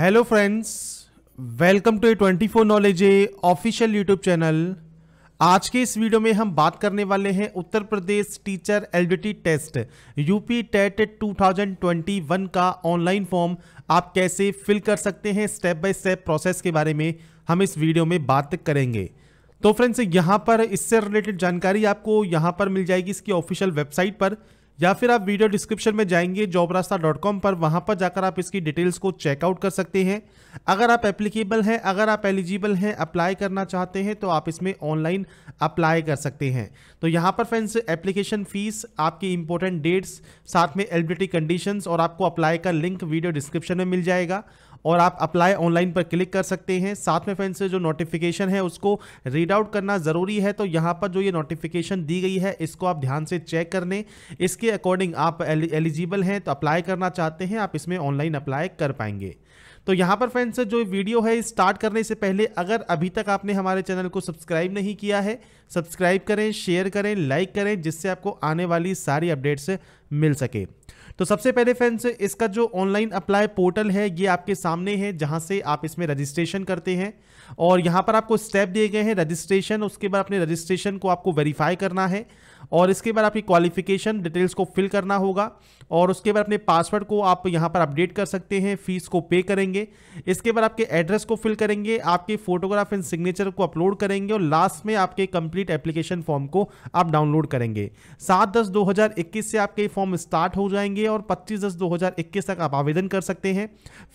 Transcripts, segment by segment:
hello friends welcome to A twenty four knowledge a official YouTube channel आज के इस video में हम बात करने वाले हैं Uttar Pradesh teacher LDT test UP TET 2021 का ऑनलाइन फॉर्म आप कैसे फिल कर सकते हैं स्टेप बाय स्टेप प्रोसेस के बारे में हम इस वीडियो में बात करेंगे तो फ्रेंड्स यहाँ पर इससे रिलेटेड जानकारी आपको यहाँ पर मिल जाएगी इसकी ऑफिशियल वेबसाइट पर या फिर आप वीडियो डिस्क्रिप्शन में जाएंगे जॉब रास्ता डॉट कॉम पर वहाँ पर जाकर आप इसकी डिटेल्स को चेकआउट कर सकते हैं अगर आप एप्लीकेबल हैं अगर आप एलिजिबल हैं अप्लाई करना चाहते हैं तो आप इसमें ऑनलाइन अप्लाई कर सकते हैं तो यहाँ पर फ्रेंड्स एप्लीकेशन फ़ीस आपकी इंपॉर्टेंट डेट्स साथ में एलिबिलिटी कंडीशंस और आपको अप्लाई का लिंक वीडियो डिस्क्रिप्शन में मिल जाएगा और आप अप्लाई ऑनलाइन पर क्लिक कर सकते हैं साथ में फ्रेंड्स जो नोटिफिकेशन है उसको रीड आउट करना ज़रूरी है तो यहाँ पर जो ये नोटिफिकेशन दी गई है इसको आप ध्यान से चेक कर लें इसके अकॉर्डिंग आप एलिजिबल हैं तो अप्लाई करना चाहते हैं आप इसमें ऑनलाइन अप्लाई कर पाएंगे तो यहाँ पर फ्रेंड्स जो वीडियो है स्टार्ट करने से पहले अगर अभी तक आपने हमारे चैनल को सब्सक्राइब नहीं किया है सब्सक्राइब करें शेयर करें लाइक करें जिससे आपको आने वाली सारी अपडेट्स मिल सके तो सबसे पहले फ्रेंड्स इसका जो ऑनलाइन अप्लाई पोर्टल है ये आपके सामने है जहाँ से आप इसमें रजिस्ट्रेशन करते हैं और यहाँ पर आपको स्टेप दिए गए हैं रजिस्ट्रेशन उसके बाद अपने रजिस्ट्रेशन को आपको वेरीफाई करना है और इसके बाद आपकी क्वालिफिकेशन डिटेल्स को फिल करना होगा और उसके बाद अपने पासवर्ड को आप यहाँ पर अपडेट कर सकते हैं फीस को पे करेंगे इसके बाद आपके एड्रेस को फिल करेंगे आपके फोटोग्राफ एंड सिग्नेचर को अपलोड करेंगे और लास्ट में आपके कंप्लीट एप्लीकेशन फॉर्म को आप डाउनलोड करेंगे सात दस दो से आपके फॉर्म स्टार्ट हो जाएंगे और 25 दस 2021 तक आप आवेदन कर सकते हैं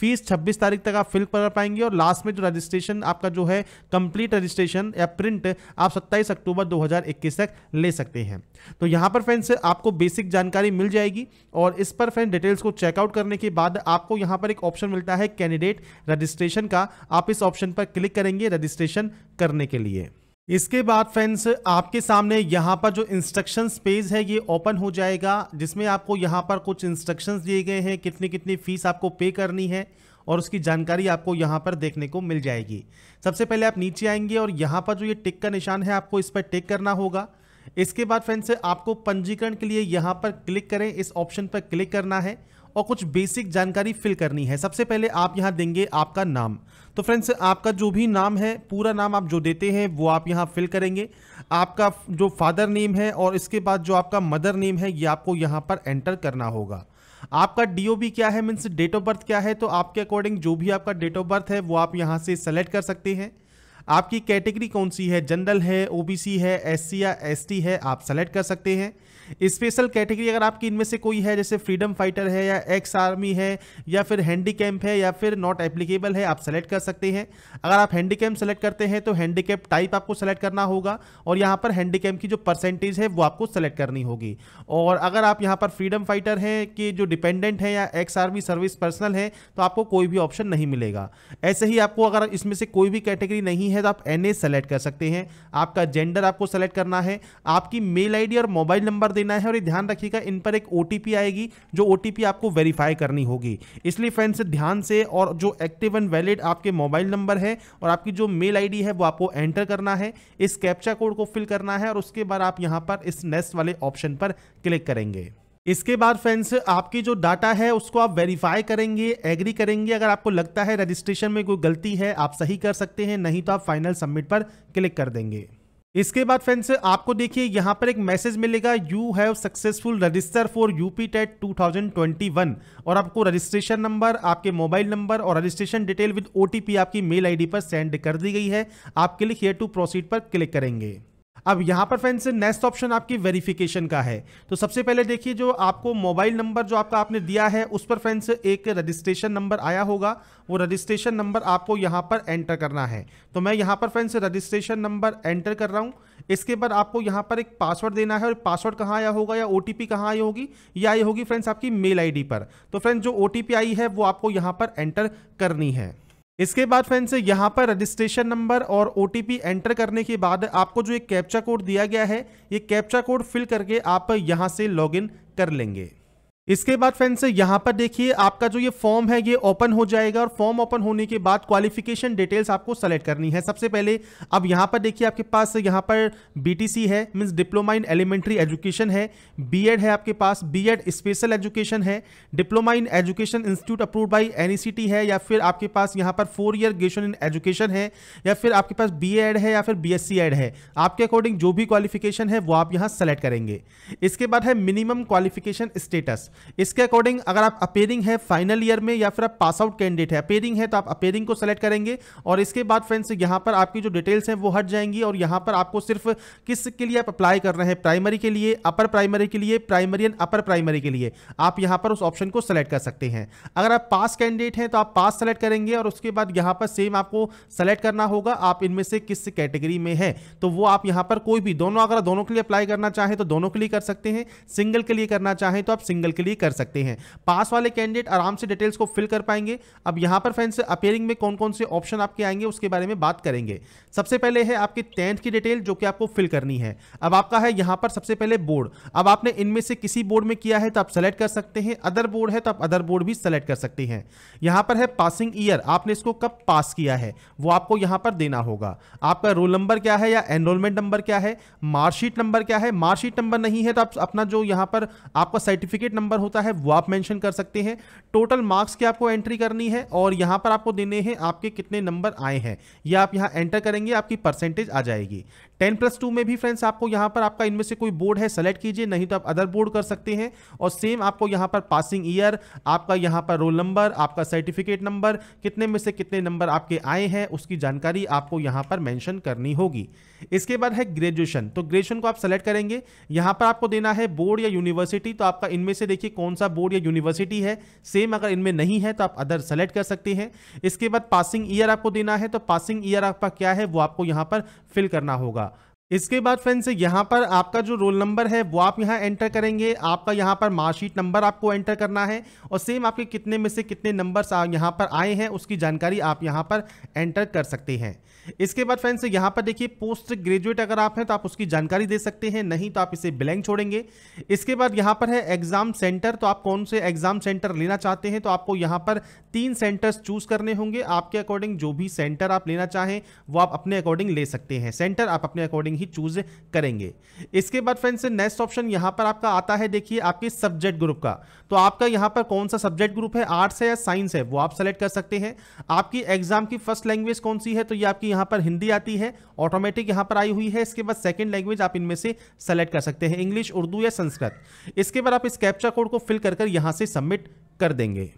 फीस 26 तारीख तक आप फिल कर पाएंगे और लास्ट में जो रजिस्ट्रेशन आपका जो है कंप्लीट रजिस्ट्रेशन या प्रिंट आप 27 अक्टूबर 2021 तक ले सकते हैं तो यहाँ पर फ्रेंड्स आपको बेसिक जानकारी मिल जाएगी और इस पर फ्रेंड डिटेल्स को चेकआउट करने के बाद आपको यहाँ पर एक ऑप्शन मिलता है कैंडिडेट रजिस्ट्रेशन का आप इस ऑप्शन पर क्लिक करेंगे रजिस्ट्रेशन करने के लिए इसके बाद फ्रेंड्स आपके सामने यहाँ पर जो इंस्ट्रक्शंस पेज है ये ओपन हो जाएगा जिसमें आपको यहाँ पर कुछ इंस्ट्रक्शंस दिए गए हैं कितनी कितनी फ़ीस आपको पे करनी है और उसकी जानकारी आपको यहाँ पर देखने को मिल जाएगी सबसे पहले आप नीचे आएंगे और यहाँ पर जो ये टिक का निशान है आपको इस पर टिक करना होगा इसके बाद फ्रेंड्स आपको पंजीकरण के लिए यहाँ पर क्लिक करें इस ऑप्शन पर क्लिक करना है और कुछ बेसिक जानकारी फिल करनी है सबसे पहले आप यहाँ देंगे आपका नाम तो फ्रेंड्स आपका जो भी नाम है पूरा नाम आप जो देते हैं वो आप यहाँ फिल करेंगे आपका जो फादर नेम है और इसके बाद जो आपका मदर नेम है ये आपको यहाँ पर एंटर करना होगा आपका डी क्या है मीन्स डेट ऑफ बर्थ क्या है तो आपके अकॉर्डिंग जो भी आपका डेट ऑफ बर्थ है वो आप यहाँ से सेलेक्ट कर सकते हैं आपकी कैटेगरी कौन सी है जनरल है ओबीसी है एससी या एसटी है आप सेलेक्ट कर सकते हैं स्पेशल कैटेगरी अगर आपकी इनमें से कोई है जैसे फ्रीडम फाइटर है या एक्स आर्मी है या फिर हैंडी है या फिर नॉट एप्लीकेबल है आप सेलेक्ट कर सकते हैं अगर आप हैंडी कैम्प सेलेक्ट करते हैं तो हैंडी टाइप आपको सेलेक्ट करना होगा और यहाँ पर हैंडी कैम्प की जो परसेंटेज है वो आपको सेलेक्ट करनी होगी और अगर आप यहाँ पर फ्रीडम फाइटर हैं कि जो डिपेंडेंट है या एक्स आर्मी सर्विस पर्सनल है तो आपको कोई भी ऑप्शन नहीं मिलेगा ऐसे ही आपको अगर इसमें से कोई भी कैटेगरी नहीं है तो आप एन सेलेक्ट कर सकते हैं आपका जेंडर आपको सेलेक्ट करना है आपकी मेल आईडी और मोबाइल नंबर देना है और ये ध्यान रखिएगा इन पर एक ओ आएगी जो ओ आपको वेरीफाई करनी होगी इसलिए फ्रेंड्स ध्यान से और जो एक्टिव एंड वैलिड आपके मोबाइल नंबर है और आपकी जो मेल आईडी है वो आपको एंटर करना है इस कैप्चा कोड को फिल करना है और उसके बाद आप यहाँ पर इस नेस्ट वाले ऑप्शन पर क्लिक करेंगे इसके बाद फ्रेंड्स आपकी जो डाटा है उसको आप वेरीफाई करेंगे एग्री करेंगे अगर आपको लगता है रजिस्ट्रेशन में कोई गलती है आप सही कर सकते हैं नहीं तो आप फाइनल सबमिट पर क्लिक कर देंगे इसके बाद फ्रेंड्स आपको देखिए यहाँ पर एक मैसेज मिलेगा you have successful register for UP TET one और आपको रजिस्ट्रेशन नंबर आपके मोबाइल नंबर और रजिस्ट्रेशन डिटेल विद ओटीपी आपकी मेल आईडी पर सेंड कर दी गई है आप क्लिक हेयर टू प्रोसीड पर क्लिक करेंगे अब यहाँ पर फ्रेंड्स नेक्स्ट ऑप्शन आपकी वेरिफिकेशन का है तो सबसे पहले देखिए जो आपको मोबाइल नंबर जो आपका आपने दिया है उस पर फ्रेंड्स एक रजिस्ट्रेशन नंबर आया होगा वो रजिस्ट्रेशन नंबर आपको यहाँ पर एंटर करना है तो मैं यहाँ पर फ्रेंड्स रजिस्ट्रेशन नंबर एंटर कर रहा हूँ इसके बाद आपको यहाँ पर एक पासवर्ड देना है और पासवर्ड कहाँ आया होगा या ओ टी कहाँ आई होगी या आई होगी फ्रेंड्स आपकी मेल आई पर तो फ्रेंड्स जो ओ आई है वो आपको यहाँ पर एंटर करनी है इसके बाद फ्रेंड्स यहाँ पर रजिस्ट्रेशन नंबर और ओ एंटर करने के बाद आपको जो एक कैप्चा कोड दिया गया है ये कैप्चा कोड फिल करके आप यहाँ से लॉगिन कर लेंगे इसके बाद फ्रेंड्स यहां पर देखिए आपका जो ये फॉर्म है ये ओपन हो जाएगा और फॉर्म ओपन होने के बाद क्वालिफिकेशन डिटेल्स आपको सेलेक्ट करनी है सबसे पहले अब यहां पर देखिए आपके पास यहां पर बीटीसी है means diploma in elementary education है बीएड है आपके पास बीएड स्पेशल एजुकेशन है diploma in education institute approve by N है या फिर आपके पास यहाँ पर four year graduation in education है या फिर आपके पास बी है या फिर बी एड है आपके अकॉर्डिंग जो भी क्वालिफिकेशन है वो आप यहाँ सेलेक्ट करेंगे इसके बाद है मिनिमम क्वालिफिकेशन स्टेटस इसके अकॉर्डिंग अगर आप अपेयरिंग है फाइनल ईयर में या फिर आप पास आउट कैंडिडेट है अपेयरिंग है तो आप अपेयरिंग को सेलेक्ट करेंगे और इसके बाद फ्रेंड्स यहाँ पर आपकी जो डिटेल्स हैं वो हट जाएंगी और यहाँ पर आपको सिर्फ किस के लिए आप अप्लाई कर रहे हैं प्राइमरी के लिए अपर प्राइमरी के लिए प्राइमरी एंड अपर प्राइमरी के लिए आप यहाँ पर उस ऑप्शन को सेलेक्ट कर सकते हैं अगर आप पास कैंडिडेट हैं तो आप पास सेलेक्ट करेंगे और उसके बाद यहाँ पर सेम आपको सेलेक्ट करना होगा आप इनमें से किस कैटेगरी में है तो वो आप यहाँ पर कोई भी दोनों अगर दोनों के लिए अप्लाई करना चाहें तो दोनों के लिए कर सकते हैं सिंगल के लिए करना चाहें तो आप सिंगल के लिए भी कर सकते हैं पास वाले कैंडिडेट आराम से डिटेल्स को फिल कर पाएंगे अब यहां पर फ्रेंड्स अपेयरिंग में कौन कौन से ऑप्शन आपके आएंगे उसके बारे में बात करेंगे सबसे पहले है आपकी टेंथ की डिटेल जो कि आपको फिल करनी है अब आपका है यहां पर सबसे पहले बोर्ड अब आपने इनमें से किसी बोर्ड में किया है तो आप सेलेक्ट कर सकते हैं अदर बोर्ड है तो आप अदर बोर्ड भी सेलेक्ट कर सकते हैं यहां पर है पासिंग ईयर आपने इसको कब पास किया है वो आपको यहां पर देना होगा आपका रोल नंबर क्या है या एनरोलमेंट नंबर क्या है मार्कशीट नंबर क्या है मार्कशीट नंबर नहीं है तो आप अपना जो यहां पर आपका सर्टिफिकेट नंबर नंबर होता है वो आप मेंशन कर सकते हैं टोटल मार्क्स की आपको एंट्री करनी है और यहाँ पर आपको देने हैं आपके कितने नंबर आए हैं ये आप यहाँ एंटर करेंगे आपकी परसेंटेज आ जाएगी टेन प्लस टू में भी फ्रेंड्स आपको यहाँ पर आपका इनमें से कोई बोर्ड है सेलेक्ट कीजिए नहीं तो आप अदर बोर्ड कर सकते हैं और सेम आपको यहाँ पर पासिंग ईयर आपका यहाँ पर रोल नंबर आपका सर्टिफिकेट नंबर कितने में से कितने नंबर आपके आए हैं उसकी जानकारी आपको यहाँ पर मैंशन करनी होगी इसके बाद है ग्रेजुएशन तो ग्रेजुएशन को आप सेलेक्ट करेंगे यहाँ पर आपको देना है बोर्ड या यूनिवर्सिटी तो आपका इनमें से देखिए कौन सा बोर्ड या यूनिवर्सिटी है सेम अगर इनमें नहीं है तो आप अदर सेलेक्ट कर सकते हैं इसके बाद पासिंग ईयर आपको देना है तो पासिंग ईयर आपका क्या है वो आपको यहाँ पर फिल करना होगा इसके बाद फ्रेंड्स यहाँ पर आपका जो रोल नंबर है वो आप यहाँ एंटर करेंगे आपका यहाँ पर मार्कशीट नंबर आपको एंटर करना है और सेम आपके कितने में से कितने नंबर्स यहाँ पर आए हैं उसकी जानकारी आप यहाँ पर एंटर कर सकते हैं इसके बाद फ्रेंड्स यहाँ पर देखिए पोस्ट ग्रेजुएट अगर आप हैं तो आप उसकी जानकारी दे सकते हैं नहीं तो आप इसे ब्लैंक छोड़ेंगे इसके बाद यहाँ पर है एग्ज़ाम सेंटर तो आप कौन से एग्ज़ाम सेंटर लेना चाहते हैं तो आपको यहाँ पर तीन सेंटर्स चूज़ करने होंगे आपके अकॉर्डिंग जो भी सेंटर आप लेना चाहें वो आप अपने अकॉर्डिंग ले सकते हैं सेंटर आप अपने अकॉर्डिंग ही चूज करेंगे इसके बाद फ्रेंड्स नेक्स्ट ऑप्शन यहां पर आपका आता है देखिए आपके सब्जेक्ट ग्रुप का तो आपका यहां पर कौन सा सब्जेक्ट ग्रुप है आर्ट्स है या साइंस है वो आप सेलेक्ट कर सकते हैं आपकी एग्जाम की फर्स्ट लैंग्वेज कौन सी है तो ये आपकी यहां पर हिंदी आती है ऑटोमेटिक यहां पर आई हुई है इसके बाद सेकेंड लैंग्वेज आप इनमें से सेलेक्ट कर सकते हैं इंग्लिश उर्दू या संस्कृत इसके बाद आप इस कैप्चा कोड को फिल कर यहां से सबमिट कर देंगे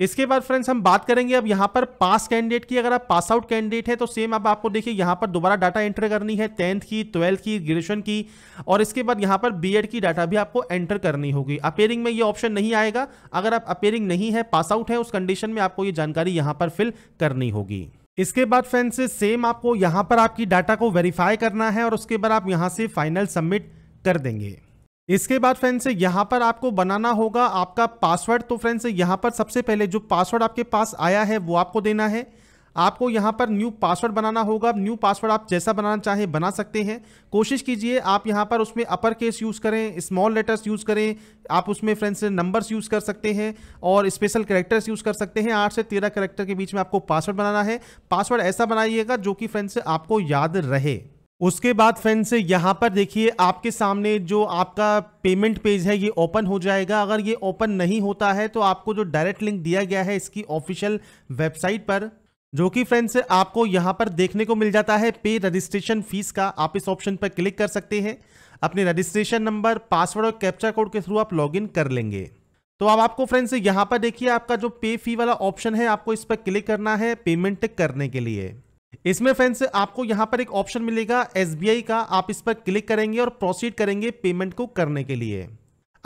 इसके बाद फ्रेंड्स हम बात करेंगे अब यहाँ पर पास कैंडिडेट की अगर आप पास आउट कैंडिडेट है तो सेम अब आपको देखिए यहाँ पर दोबारा डाटा एंटर करनी है टेंथ की ट्वेल्थ की ग्रेजुएशन की और इसके बाद यहाँ पर बीएड की डाटा भी आपको एंटर करनी होगी अपेयरिंग में ये ऑप्शन नहीं आएगा अगर आप अपेयरिंग नहीं है पास आउट है उस कंडीशन में आपको ये जानकारी यहाँ पर फिल करनी होगी इसके बाद फ्रेंड्स सेम आपको यहाँ पर आपकी डाटा को वेरीफाई करना है और उसके बाद आप यहाँ से फाइनल सबमिट कर देंगे इसके बाद फ्रेंड्स यहां यहाँ पर आपको बनाना होगा आपका पासवर्ड तो फ्रेंड्स यहां यहाँ पर सबसे पहले जो पासवर्ड आपके पास आया है वो आपको देना है आपको यहाँ पर न्यू पासवर्ड बनाना होगा न्यू पासवर्ड आप जैसा बनाना चाहें बना सकते हैं कोशिश कीजिए आप यहाँ पर उसमें अपर केस यूज़ करें स्मॉल लेटर्स यूज़ करें आप उसमें फ्रेंड्स नंबर्स यूज़ कर सकते हैं और स्पेशल करेक्टर्स यूज़ कर सकते हैं आठ से तेरह करेक्टर के बीच में आपको पासवर्ड बनाना है पासवर्ड ऐसा बनाइएगा जो कि फ्रेंड्स आपको याद रहे उसके बाद फ्रेंड्स यहाँ पर देखिए आपके सामने जो आपका पेमेंट पेज है ये ओपन हो जाएगा अगर ये ओपन नहीं होता है तो आपको जो डायरेक्ट लिंक दिया गया है इसकी ऑफिशियल वेबसाइट पर जो कि फ्रेंड्स आपको यहाँ पर देखने को मिल जाता है पे रजिस्ट्रेशन फीस का आप इस ऑप्शन पर क्लिक कर सकते हैं अपने रजिस्ट्रेशन नंबर पासवर्ड और कैप्चा कोड के थ्रू आप लॉग कर लेंगे तो अब आपको फ्रेंड्स यहाँ पर देखिए आपका जो पे फी वाला ऑप्शन है आपको इस पर क्लिक करना है पेमेंट करने के लिए इसमें फ्रेंड्स आपको यहां पर एक ऑप्शन मिलेगा एसबीआई का आप इस पर क्लिक करेंगे और प्रोसीड करेंगे पेमेंट को करने के लिए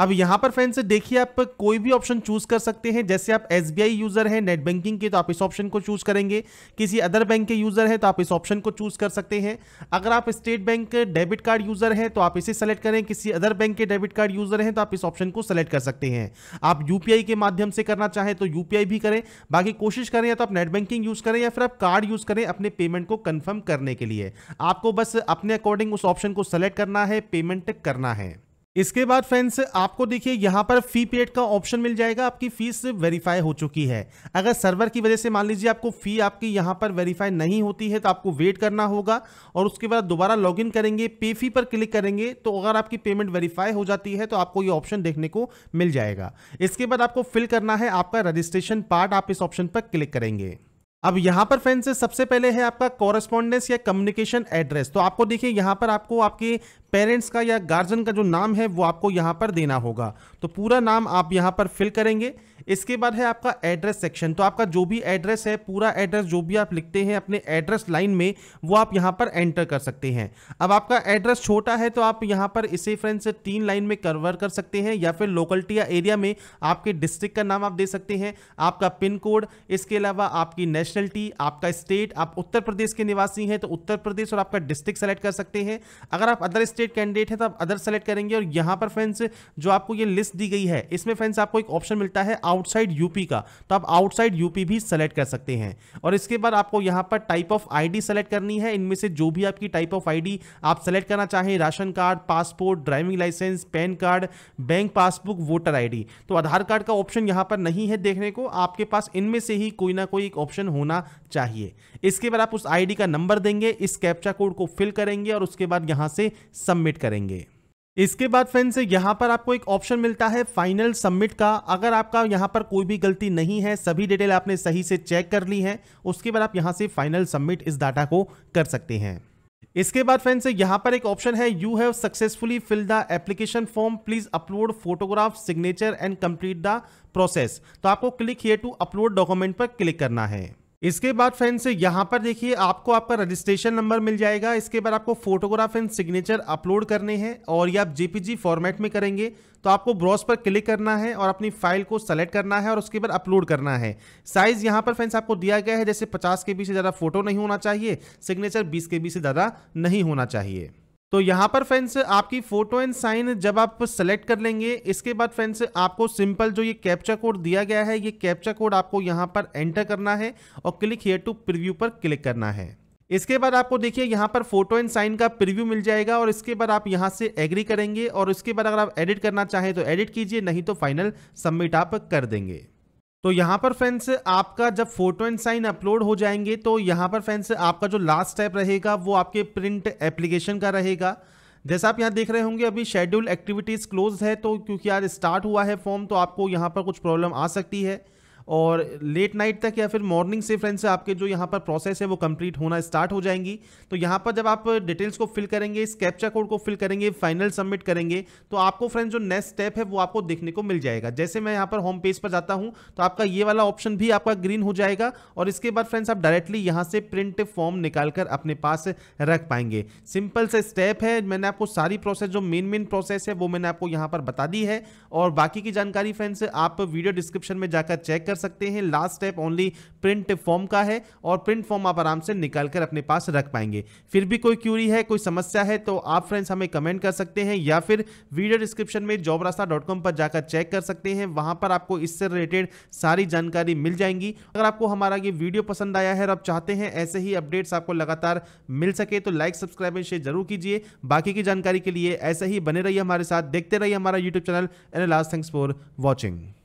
अब यहाँ पर फ्रेंड्स देखिए आप कोई भी ऑप्शन चूज कर सकते हैं जैसे आप एस यूजर हैं नेट बैंकिंग के तो आप इस ऑप्शन को चूज करेंगे किसी अदर बैंक के यूजर हैं तो आप इस ऑप्शन को चूज कर सकते हैं अगर आप State Bank debit card user हैं तो आप इसे सेलेक्ट करें किसी अदर बैंक के डेबिट कार्ड यूजर हैं तो आप इस ऑप्शन को सेलेक्ट कर सकते हैं आप यूपीआई के माध्यम से करना चाहें तो यूपीआई भी करें बाकी कोशिश करें या तो आप नेट बैंकिंग यूज करें या फिर आप कार्ड यूज करें अपने पेमेंट को कन्फर्म करने के लिए आपको बस अपने अकॉर्डिंग उस ऑप्शन को सेलेक्ट करना है पेमेंट करना है इसके बाद फ्रेंड्स आपको देखिए यहाँ पर फी पेड का ऑप्शन मिल जाएगा आपकी फीस वेरीफाई हो चुकी है अगर सर्वर की वजह से मान लीजिए आपको फी आपकी यहाँ पर वेरीफाई नहीं होती है तो आपको वेट करना होगा और उसके बाद दोबारा लॉगिन करेंगे पे फी पर क्लिक करेंगे तो अगर आपकी पेमेंट वेरीफाई हो जाती है तो आपको ये ऑप्शन देखने को मिल जाएगा इसके बाद आपको फिल करना है आपका रजिस्ट्रेशन पार्ट आप इस ऑप्शन पर क्लिक करेंगे अब यहाँ पर फ्रेंड्स सबसे पहले है आपका कॉरेस्पॉन्डेंस या कम्युनिकेशन एड्रेस तो आपको देखिए यहां पर आपको आपके पेरेंट्स का या गार्जियन का जो नाम है वो आपको यहाँ पर देना होगा तो पूरा नाम आप यहाँ पर फिल करेंगे इसके बाद है आपका एड्रेस सेक्शन तो आपका जो भी एड्रेस है पूरा एड्रेस जो भी आप लिखते हैं अपने एड्रेस लाइन में वो आप यहाँ पर एंटर कर सकते हैं अब आपका एड्रेस छोटा है तो आप यहाँ पर इसे फ्रेंड से तीन लाइन में कन्वर कर सकते हैं या फिर लोकल्टी या एरिया में आपके डिस्ट्रिक्ट का नाम आप दे सकते हैं आपका पिन कोड इसके अलावा आपकी नेशनलिटी आपका स्टेट आप उत्तर प्रदेश के निवासी हैं तो उत्तर प्रदेश और आपका डिस्ट्रिक्ट सेलेक्ट कर सकते हैं अगर आप अदर स्टेट कैंडिडेट कैंडिडेट है तो आप अदर सेलेक्ट करेंगे और यहां पर फ्रेंड्स जो आपको ये लिस्ट दी गई है इसमें फ्रेंड्स आपको एक ऑप्शन मिलता है आउटसाइड यूपी का तो आप आउटसाइड यूपी भी सेलेक्ट कर सकते हैं और इसके बाद आपको यहां पर टाइप ऑफ आईडी सेलेक्ट करनी है इनमें से जो भी आपकी टाइप ऑफ आईडी आप सेलेक्ट करना चाहें ration card passport driving licence PAN card bank passbook voter ID तो आधार कार्ड का ऑप्शन यहां पर नहीं है देखने को आपके पास इनमें से ही कोई ना कोई एक ऑप्शन होना चाहिए इसके बाद आप उस आईडी का नंबर देंगे इस कैप्चा कोड को फिल करेंगे और उसके बाद यहां से सबमिट करेंगे इसके बाद फ्रेंड्स यहाँ पर आपको एक ऑप्शन मिलता है फाइनल सबमिट का अगर आपका यहाँ पर कोई भी गलती नहीं है सभी डिटेल आपने सही से चेक कर ली है उसके बाद आप यहाँ से फाइनल सबमिट इस डाटा को कर सकते हैं इसके बाद फ्रेंड्स यहाँ पर एक ऑप्शन है you have successfully fill the application form please upload photograph signature and complete the process तो आपको click here to upload document पर क्लिक करना है इसके बाद फ्रेंड्स यहाँ पर देखिए आपको आपका रजिस्ट्रेशन नंबर मिल जाएगा इसके बाद आपको फोटोग्राफ एंड सिग्नेचर अपलोड करने हैं और ये आप जेपीजी फॉर्मेट में करेंगे तो आपको ब्रॉस पर क्लिक करना है और अपनी फाइल को सेलेक्ट करना है और उसके बाद अपलोड करना है साइज यहाँ पर फ्रेंड्स आपको दिया गया है जैसे पचास के बी से ज़्यादा फोटो नहीं होना चाहिए सिग्नेचर बीस के बी से ज़्यादा नहीं होना चाहिए तो यहाँ पर फ्रेंड्स आपकी फोटो एंड साइन जब आप सेलेक्ट कर लेंगे इसके बाद फ्रेंड्स आपको सिंपल जो ये कैप्चा कोड दिया गया है ये कैप्चा कोड आपको यहाँ पर एंटर करना है और क्लिक हेयर टू प्रीव्यू पर क्लिक करना है इसके बाद आपको देखिए यहाँ पर फोटो एंड साइन का प्रीव्यू मिल जाएगा और इसके बाद आप यहाँ से एग्री करेंगे और इसके बाद अगर आप एडिट करना चाहें तो एडिट कीजिए नहीं तो फाइनल सबमिट आप कर देंगे तो यहाँ पर फ्रेंड्स आपका जब फोटो एंड साइन अपलोड हो जाएंगे तो यहाँ पर फ्रेंड्स आपका जो लास्ट स्टेप रहेगा वो आपके प्रिंट एप्लीकेशन का रहेगा जैसा आप यहाँ देख रहे होंगे अभी शेड्यूल एक्टिविटीज़ क्लोज है तो क्योंकि आज स्टार्ट हुआ है फॉर्म तो आपको यहाँ पर कुछ प्रॉब्लम आ सकती है और लेट नाइट तक या फिर मॉर्निंग से फ्रेंड्स आपके जो यहाँ पर प्रोसेस है वो कंप्लीट होना स्टार्ट हो जाएंगी तो यहाँ पर जब आप डिटेल्स को फिल करेंगे इस कैप्चा कोड को फिल करेंगे फाइनल सबमिट करेंगे तो आपको फ्रेंड्स जो नेक्स्ट स्टेप है वो आपको देखने को मिल जाएगा जैसे मैं यहाँ पर होम पेज पर जाता हूँ तो आपका ये वाला ऑप्शन भी आपका ग्रीन हो जाएगा और इसके बाद फ्रेंड्स आप डायरेक्टली यहाँ से प्रिंट फॉर्म निकाल कर अपने पास रख पाएंगे सिंपल से स्टेप है मैंने आपको सारी प्रोसेस जो मेन मेन प्रोसेस है वो मैंने आपको यहाँ पर बता दी है और बाकी की जानकारी फ्रेंड्स आप वीडियो डिस्क्रिप्शन में जाकर चेक कर सकते हैं last step only print form का है और प्रिंट फॉर्म आप आराम से निकाल कर अपने पास रख पाएंगे फिर भी कोई क्यूरी है कोई समस्या है तो आप फ्रेंड्स हमें कमेंट कर सकते हैं या फिर वीडियो डिस्क्रिप्शन में जॉब पर जाकर चेक कर सकते हैं वहां पर आपको इससे रिलेटेड सारी जानकारी मिल जाएंगी अगर आपको हमारा ये वीडियो पसंद आया है और आप चाहते हैं ऐसे ही अपडेट्स आपको लगातार मिल सके तो लाइक सब्सक्राइब एंड शेयर जरूर कीजिए बाकी की जानकारी के लिए ऐसे ही बने रहिए हमारे साथ देखते रहिए हमारा YouTube channel and last thanks for watching